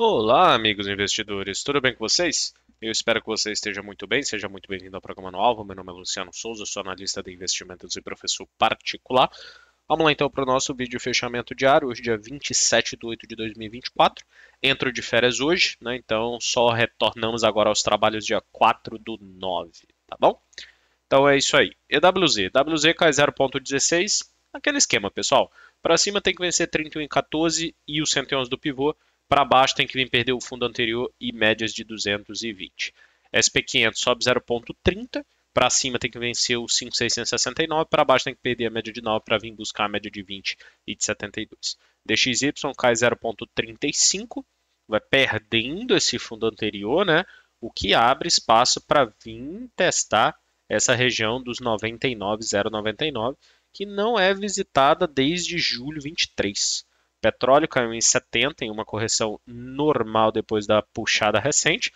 Olá, amigos investidores, tudo bem com vocês? Eu espero que você esteja muito bem, seja muito bem-vindo ao programa No Meu nome é Luciano Souza, sou analista de investimentos e professor particular. Vamos lá então para o nosso vídeo fechamento diário, hoje dia 27 de 8 de 2024. Entro de férias hoje, né? então só retornamos agora aos trabalhos dia 4 do 9, tá bom? Então é isso aí. EWZ, EWZ cai 0.16, aquele esquema, pessoal. Para cima tem que vencer 31 e 14 e o 111 do pivô para baixo tem que vir perder o fundo anterior e médias de 220. SP500 sobe 0,30. Para cima tem que vencer o 5,669. Para baixo tem que perder a média de 9 para vir buscar a média de 20 e de 72. DXY cai 0,35. Vai perdendo esse fundo anterior, né? O que abre espaço para vir testar essa região dos 99,099, que não é visitada desde julho 23 petróleo caiu em 70, em uma correção normal depois da puxada recente.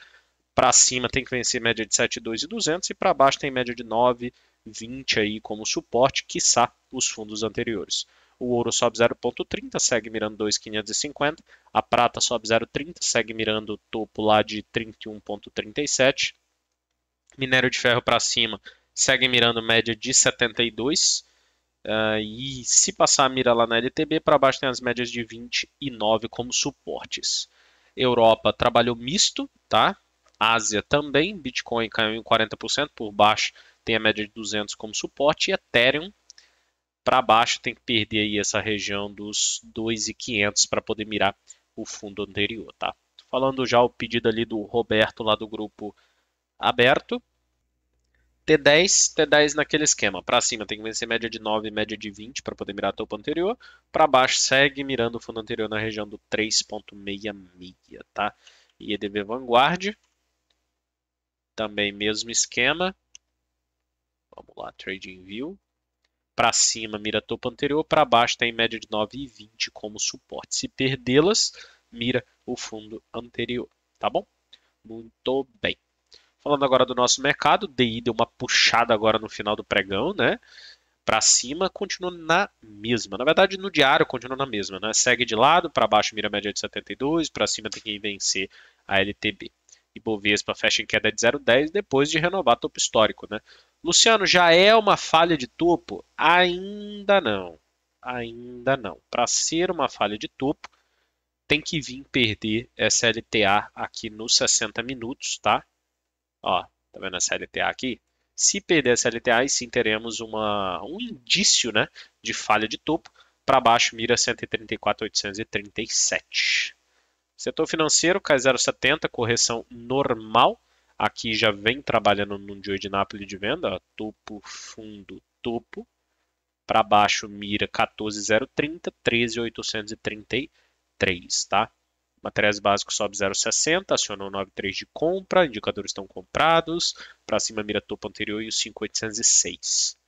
Para cima tem que vencer média de 7,2 e 200 e para baixo tem média de 9,20 aí como suporte, quiçá os fundos anteriores. O ouro sobe 0,30, segue mirando 2,550. A prata sobe 0,30, segue mirando o topo lá de 31,37. Minério de ferro para cima segue mirando média de 72 Uh, e se passar a mira lá na LTB, para baixo tem as médias de 20 e 9 como suportes. Europa trabalhou misto, tá? Ásia também, Bitcoin caiu em 40%, por baixo tem a média de 200 como suporte, e Ethereum para baixo tem que perder aí essa região dos 2,500 para poder mirar o fundo anterior, tá? falando já o pedido ali do Roberto lá do grupo aberto, T10, T10 naquele esquema. Para cima tem que vencer média de 9, média de 20 para poder mirar a topo anterior. Para baixo segue mirando o fundo anterior na região do 3.66, tá? IEDB Vanguard. Também mesmo esquema. Vamos lá, Trading View. Para cima mira topo anterior, para baixo tem média de e 20 como suporte. Se perdê-las, mira o fundo anterior, tá bom? Muito bem. Falando agora do nosso mercado, o DI deu uma puxada agora no final do pregão, né? Para cima, continua na mesma. Na verdade, no diário continua na mesma, né? Segue de lado, para baixo mira a média de 72, para cima tem que vencer a LTB. E Bovespa fecha em queda de 0,10 depois de renovar topo histórico, né? Luciano, já é uma falha de topo? Ainda não. Ainda não. Para ser uma falha de topo, tem que vir perder essa LTA aqui nos 60 minutos, tá? Ó, tá vendo a CLTA aqui? Se perder a CLTA, aí sim teremos uma, um indício né, de falha de topo. Para baixo, mira 134,837. Setor financeiro, k 0,70, correção normal. Aqui já vem trabalhando num dia de Nápoles de venda, ó, topo, fundo, topo. Para baixo, mira 14,030, 13,833, tá? Materiais básicos sobe 0,60, acionou 9,3 de compra, indicadores estão comprados, para cima mira topo anterior e os 5,806.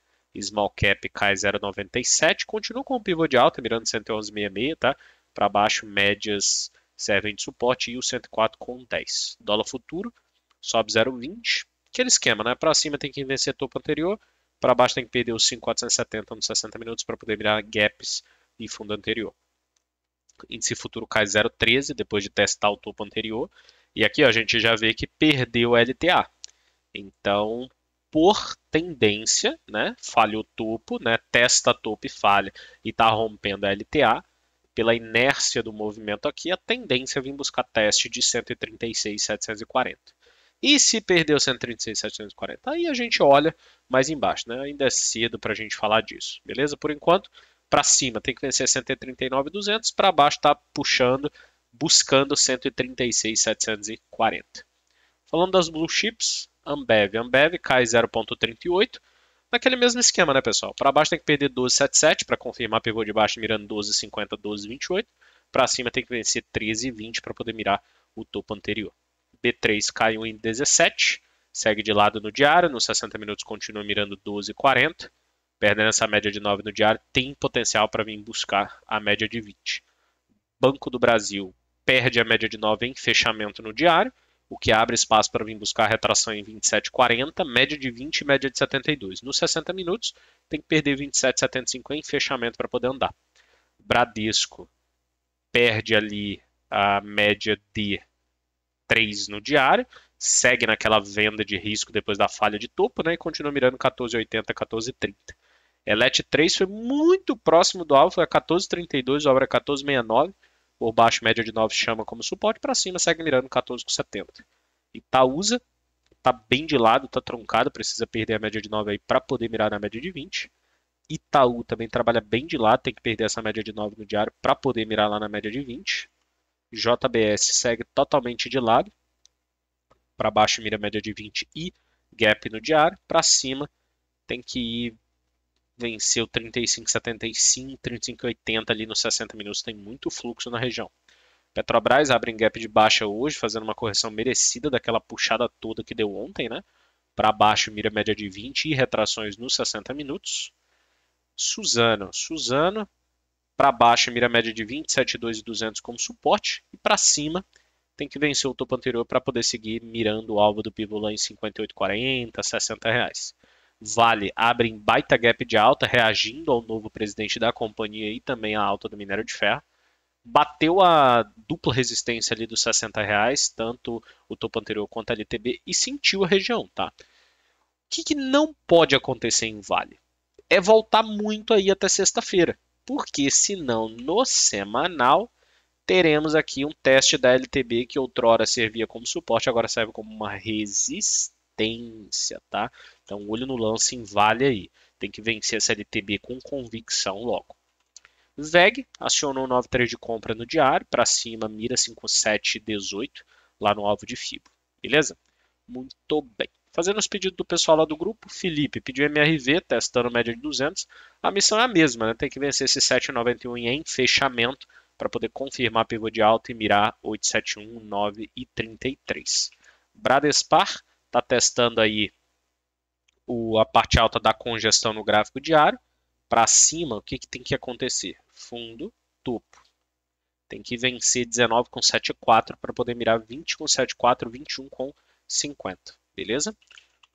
Small cap cai 0,97, continua com o pivô de alta, mirando 111,66, tá? Para baixo, médias servem de suporte e o 104,10. Dólar futuro sobe 0,20, aquele esquema, né? Para cima tem que vencer topo anterior, para baixo tem que perder os 5,470 nos 60 minutos para poder mirar gaps e fundo anterior índice futuro cai 0,13 depois de testar o topo anterior. E aqui ó, a gente já vê que perdeu o LTA. Então, por tendência, né, falha o topo, né, testa topo e falha e está rompendo a LTA. Pela inércia do movimento aqui, a tendência é vir buscar teste de 136,740. E se perdeu 136,740, aí a gente olha mais embaixo, né? Ainda é cedo para a gente falar disso, beleza? Por enquanto, para cima tem que vencer 139,200, para baixo está puxando, buscando 136,740. Falando das blue chips, Ambev. Ambev cai 0,38. Naquele mesmo esquema, né, pessoal? Para baixo tem que perder 12,77 para confirmar pivô de baixo mirando 12,50, 12,28. Para cima tem que vencer 13,20 para poder mirar o topo anterior. B3 caiu em 17, segue de lado no diário, nos 60 minutos continua mirando 12,40 perdendo essa média de 9 no diário, tem potencial para vir buscar a média de 20. Banco do Brasil perde a média de 9 em fechamento no diário, o que abre espaço para vir buscar a retração em 27,40, média de 20 e média de 72. Nos 60 minutos, tem que perder 27,75 em fechamento para poder andar. Bradesco perde ali a média de 3 no diário, segue naquela venda de risco depois da falha de topo né, e continua mirando 14,80, 14,30. Elete 3 foi muito próximo do alvo, é foi a 14,32, é o alvo era 14,69. Por baixo, média de 9 chama como suporte, para cima segue mirando 14,70. Itaúsa está bem de lado, está truncado, precisa perder a média de 9 para poder mirar na média de 20. Itaú também trabalha bem de lado, tem que perder essa média de 9 no diário para poder mirar lá na média de 20. JBS segue totalmente de lado, para baixo mira a média de 20 e gap no diário, para cima tem que ir venceu 35,75, 35,80 ali nos 60 minutos, tem muito fluxo na região. Petrobras abre em gap de baixa hoje, fazendo uma correção merecida daquela puxada toda que deu ontem, né? Para baixo, mira média de 20 e retrações nos 60 minutos. Suzano, Suzano para baixo, mira média de 27,2 como suporte e para cima tem que vencer o topo anterior para poder seguir mirando o alvo do pivô lá em 58,40, 60 reais. Vale abre em baita gap de alta, reagindo ao novo presidente da companhia e também à alta do minério de ferro. Bateu a dupla resistência ali dos 60 reais, tanto o topo anterior quanto a LTB, e sentiu a região, tá? O que, que não pode acontecer em Vale? É voltar muito aí até sexta-feira, porque senão no semanal teremos aqui um teste da LTB que outrora servia como suporte, agora serve como uma resistência competência, tá? Então, olho no lance em vale aí. Tem que vencer essa LTB com convicção logo. Zeg acionou 9,3 de compra no diário, para cima mira 5,7,18 lá no alvo de fibro, beleza? Muito bem. Fazendo os pedidos do pessoal lá do grupo, Felipe pediu MRV, testando média de 200. A missão é a mesma, né? tem que vencer esse 7,91 em fechamento para poder confirmar a pivô de alta e mirar 871,933. e 33. Bradespar está testando aí o, a parte alta da congestão no gráfico diário. Para cima, o que, que tem que acontecer? Fundo, topo. Tem que vencer 19,74 com para poder mirar 20,74, com 21 com 50. Beleza?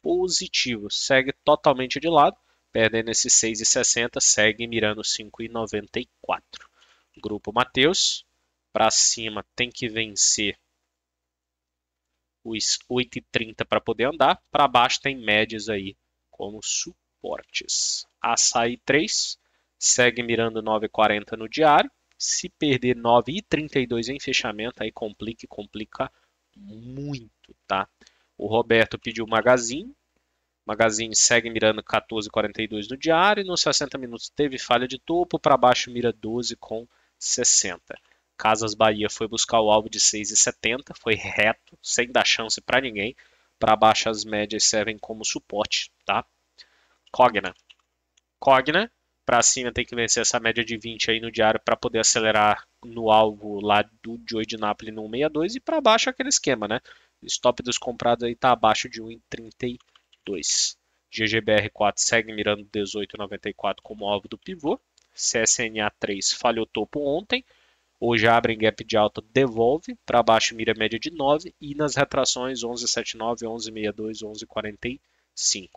Positivo. Segue totalmente de lado. Perdendo esse 6,60, segue mirando 5,94. Grupo Matheus. Para cima tem que vencer os 8,30 para poder andar. Para baixo tem médias aí como suportes. Açaí 3 segue mirando 9,40 no diário. Se perder 9,32 em fechamento, aí complica e complica muito, tá? O Roberto pediu Magazine. Magazine segue mirando 14,42 no diário. Nos 60 minutos teve falha de topo. Para baixo mira 12,60. Casas Bahia foi buscar o alvo de 6,70, foi reto, sem dar chance para ninguém. Para baixo as médias servem como suporte, tá? Cogna. Cogna, para cima tem que vencer essa média de 20 aí no diário para poder acelerar no alvo lá do Joy de Napoli no 1,62 e para baixo aquele esquema, né? O stop dos comprados aí tá abaixo de 1,32. GGBR4 segue mirando 18,94 como alvo do pivô. CSNA3 falhou topo ontem. Hoje abrem gap de alta, devolve para baixo, mira média de 9 e nas retrações 11,79, 11,62, 11,45.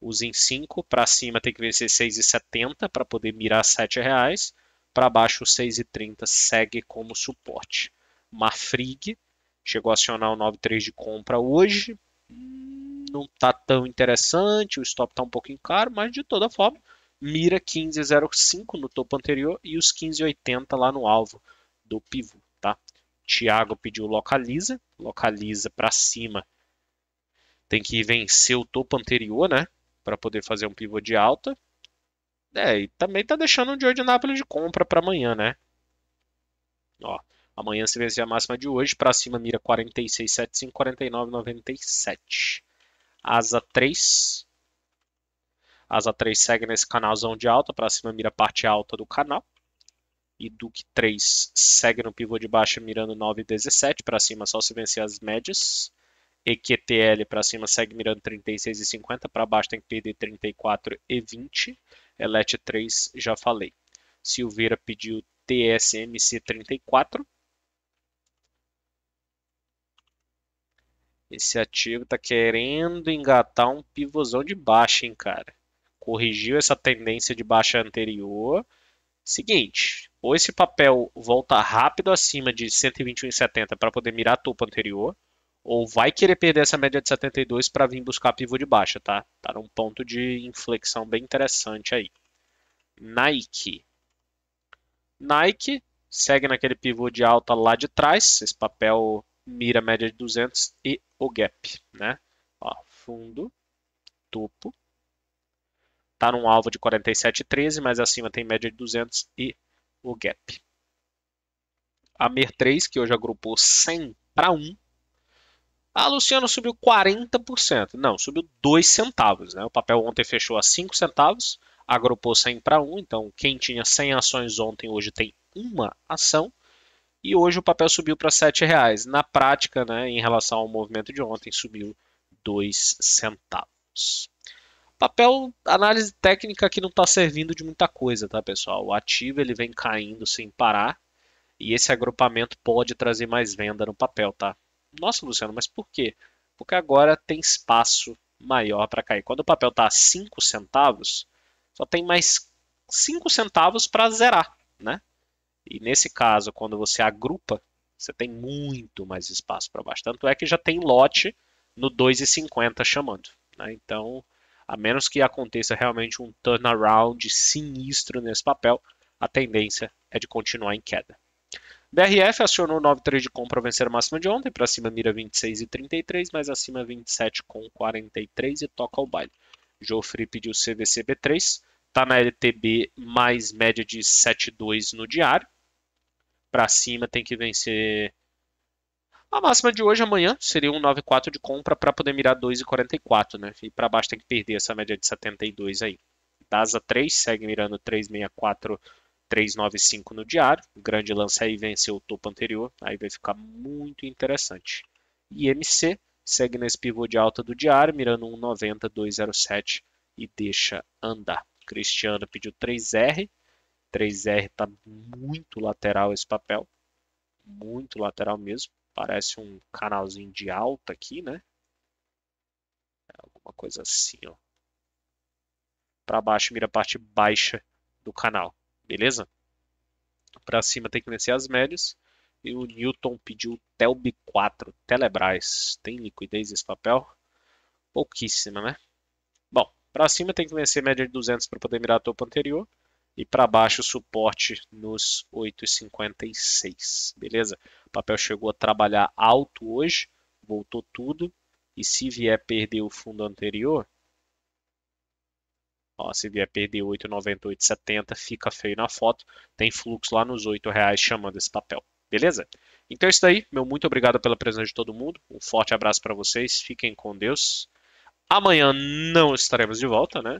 Os em 5 para cima tem que vencer 6,70 para poder mirar R$ reais. Para baixo, 6,30 segue como suporte. Mafrig chegou a acionar o 9,3 de compra hoje. Não está tão interessante, o stop está um pouquinho caro, mas de toda forma, mira 15,05 no topo anterior e os 15,80 lá no alvo do pivô, tá? Tiago pediu localiza, localiza para cima. Tem que vencer o topo anterior, né? Para poder fazer um pivô de alta. É, e também tá deixando o George Napoli de compra para amanhã, né? Ó, amanhã se vencer a máxima de hoje, para cima mira 46,75,49,97. Asa 3. Asa 3 segue nesse canalzão de alta, para cima mira a parte alta do canal e Duque 3 segue no pivô de baixa mirando 9 e 17, para cima só se vencer as médias. EQTL para cima segue mirando 36 e 50, para baixo tem que perder 34 e 20. Elete 3, já falei. Silveira pediu TSMC 34. Esse ativo está querendo engatar um pivôzão de baixa, hein, cara. Corrigiu essa tendência de baixa anterior. Seguinte, ou esse papel volta rápido acima de 121,70 para poder mirar a topo anterior, ou vai querer perder essa média de 72 para vir buscar pivô de baixa, tá? Tá num ponto de inflexão bem interessante aí. Nike. Nike segue naquele pivô de alta lá de trás, esse papel mira a média de 200 e o gap, né? Ó, fundo, topo. Tá num alvo de 47,13, mas acima tem média de 200 e o gap. A MER3, que hoje agrupou 100 para 1. Ah, Luciano subiu 40%. Não, subiu 2 centavos. Né? O papel ontem fechou a 5 centavos, agrupou 100 para 1. Então, quem tinha 100 ações ontem, hoje tem uma ação. E hoje o papel subiu para R$ 7,00. Na prática, né, em relação ao movimento de ontem, subiu 2 centavos papel análise técnica que não está servindo de muita coisa, tá, pessoal? O ativo ele vem caindo sem parar e esse agrupamento pode trazer mais venda no papel, tá? Nossa, Luciano, mas por quê? Porque agora tem espaço maior para cair. Quando o papel está a 5 centavos, só tem mais 5 centavos para zerar, né? E nesse caso, quando você agrupa, você tem muito mais espaço para baixo. Tanto é que já tem lote no 2,50 chamando. Né? Então, a menos que aconteça realmente um turnaround sinistro nesse papel, a tendência é de continuar em queda. BRF acionou 93 de compra vencer a máxima de ontem, para cima mira 26 e 33, mas acima 27,43 e toca ao baile. Jofre pediu cvcb 3 está na LTB mais média de 7,2 no diário. Para cima tem que vencer a máxima de hoje, amanhã, seria um 9,4 de compra para poder mirar 2,44, né? E para baixo tem que perder essa média de 72 aí. DASA 3 segue mirando 364 395 no diário. O grande lance aí venceu o topo anterior, aí vai ficar muito interessante. IMC segue nesse pivô de alta do diário, mirando 1,90, 2,07 e deixa andar. Cristiano pediu 3R, 3R está muito lateral esse papel, muito lateral mesmo. Parece um canalzinho de alta aqui, né? É alguma coisa assim, ó. Para baixo mira a parte baixa do canal, beleza? Para cima tem que vencer as médias. E o Newton pediu Telb 4, Telebrás. Tem liquidez esse papel? Pouquíssima, né? Bom, para cima tem que vencer média de 200 para poder mirar a topo anterior e para baixo o suporte nos 8,56, beleza? O papel chegou a trabalhar alto hoje, voltou tudo, e se vier perder o fundo anterior, ó, se vier perder 8,9870, fica feio na foto, tem fluxo lá nos R$ reais chamando esse papel, beleza? Então é isso aí, meu muito obrigado pela presença de todo mundo, um forte abraço para vocês, fiquem com Deus. Amanhã não estaremos de volta, né?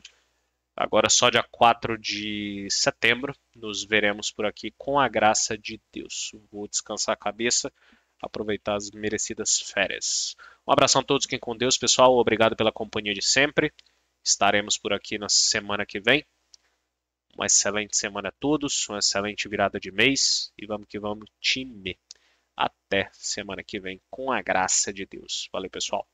Agora, só dia 4 de setembro, nos veremos por aqui com a graça de Deus. Vou descansar a cabeça, aproveitar as merecidas férias. Um abração a todos, quem com Deus, pessoal. Obrigado pela companhia de sempre. Estaremos por aqui na semana que vem. Uma excelente semana a todos, uma excelente virada de mês e vamos que vamos, time. Até semana que vem, com a graça de Deus. Valeu, pessoal.